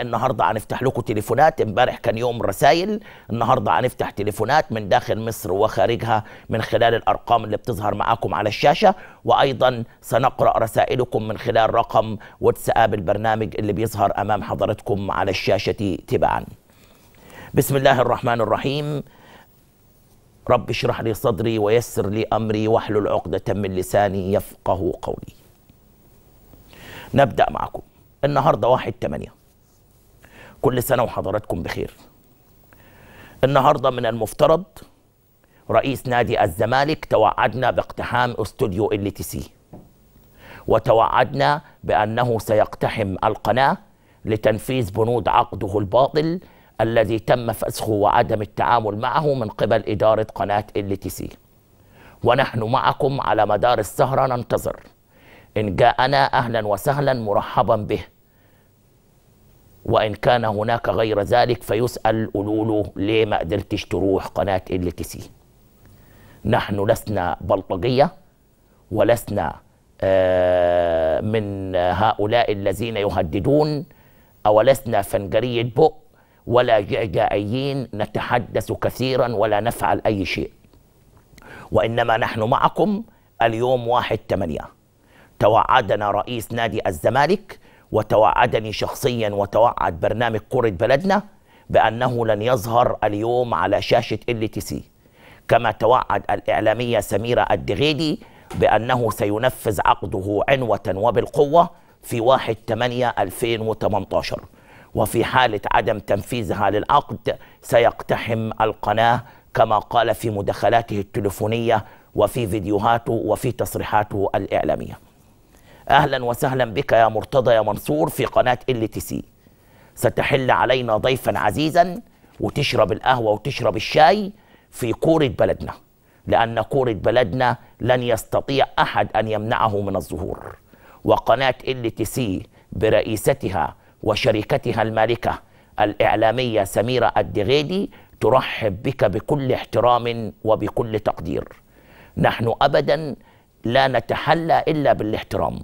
النهارده هنفتح لكم تليفونات امبارح كان يوم رسائل النهارده هنفتح تليفونات من داخل مصر وخارجها من خلال الارقام اللي بتظهر معاكم على الشاشه وايضا سنقرا رسائلكم من خلال رقم واتساب البرنامج اللي بيظهر امام حضراتكم على الشاشه تباعا بسم الله الرحمن الرحيم رب اشرح لي صدري ويسر لي امري واحلل عقده من لساني يفقه قولي نبدا معكم النهارده 1 8 كل سنة وحضراتكم بخير النهاردة من المفترض رئيس نادي الزمالك توعدنا باقتحام استوديو ال تي سي وتوعدنا بأنه سيقتحم القناة لتنفيذ بنود عقده الباطل الذي تم فسخه وعدم التعامل معه من قبل إدارة قناة ال تي سي ونحن معكم على مدار السهرة ننتظر إن جاءنا أهلا وسهلا مرحبا به وإن كان هناك غير ذلك فيسأل قولوا له ليه ما قدرتش تروح قناة ال تي سي نحن لسنا بلطجية ولسنا آه، من هؤلاء الذين يهددون أولسنا فنجرية بؤ ولا جعجائيين نتحدث كثيرا ولا نفعل أي شيء وإنما نحن معكم اليوم واحد ثمانية توعدنا رئيس نادي الزمالك وتوعدني شخصيا وتوعد برنامج كرة بلدنا بأنه لن يظهر اليوم على شاشة ال تي سي كما توعد الإعلامية سميرة الدغيدي بأنه سينفذ عقده عنوة وبالقوة في 1 8 2018 وفي حالة عدم تنفيذها للعقد سيقتحم القناة كما قال في مداخلاته التلفونية وفي فيديوهاته وفي تصريحاته الإعلامية أهلا وسهلا بك يا مرتضى يا منصور في قناة ال تي سي ستحل علينا ضيفا عزيزا وتشرب القهوة وتشرب الشاي في كورة بلدنا لأن كورة بلدنا لن يستطيع أحد أن يمنعه من الظهور وقناة ال تي سي برئيستها وشركتها المالكة الإعلامية سميرة الدغيدي ترحب بك بكل احترام وبكل تقدير نحن أبدا لا نتحلى إلا بالاحترام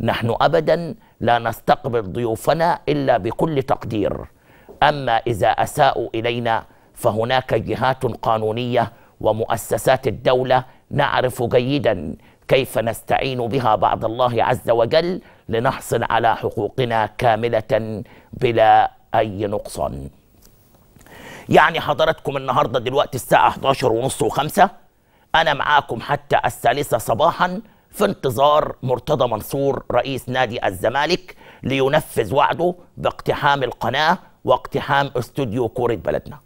نحن ابدا لا نستقبل ضيوفنا الا بكل تقدير اما اذا اساءوا الينا فهناك جهات قانونيه ومؤسسات الدوله نعرف جيدا كيف نستعين بها بعد الله عز وجل لنحصل على حقوقنا كامله بلا اي نقصان يعني حضراتكم النهارده دلوقتي الساعه 11 ونص وخمسة انا معاكم حتى الثالثه صباحا في انتظار مرتضى منصور رئيس نادي الزمالك لينفذ وعده باقتحام القناة واقتحام استوديو كورة بلدنا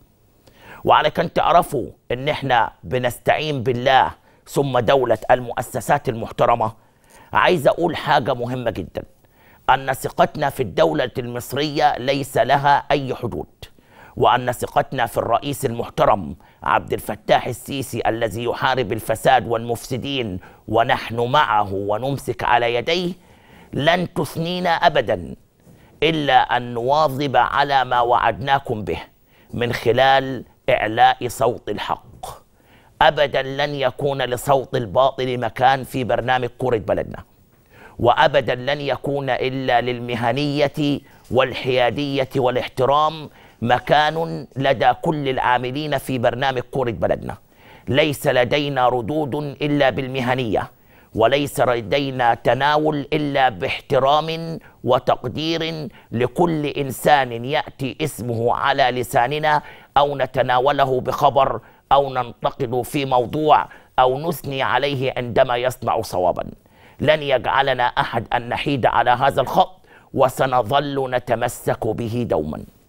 وعلى كان تعرفوا ان احنا بنستعين بالله ثم دولة المؤسسات المحترمة عايز اقول حاجة مهمة جدا ان ثقتنا في الدولة المصرية ليس لها اي حدود وأن ثقتنا في الرئيس المحترم عبد الفتاح السيسي الذي يحارب الفساد والمفسدين ونحن معه ونمسك على يديه لن تثنينا أبدا إلا أن نواظب على ما وعدناكم به من خلال إعلاء صوت الحق أبدا لن يكون لصوت الباطل مكان في برنامج كرة بلدنا وابدا لن يكون الا للمهنيه والحياديه والاحترام مكان لدى كل العاملين في برنامج كورة بلدنا ليس لدينا ردود إلا بالمهنية وليس لدينا تناول إلا باحترام وتقدير لكل إنسان يأتي اسمه على لساننا أو نتناوله بخبر أو ننتقد في موضوع أو نثني عليه عندما يصنع صوابا لن يجعلنا أحد أن نحيد على هذا الخط وسنظل نتمسك به دوما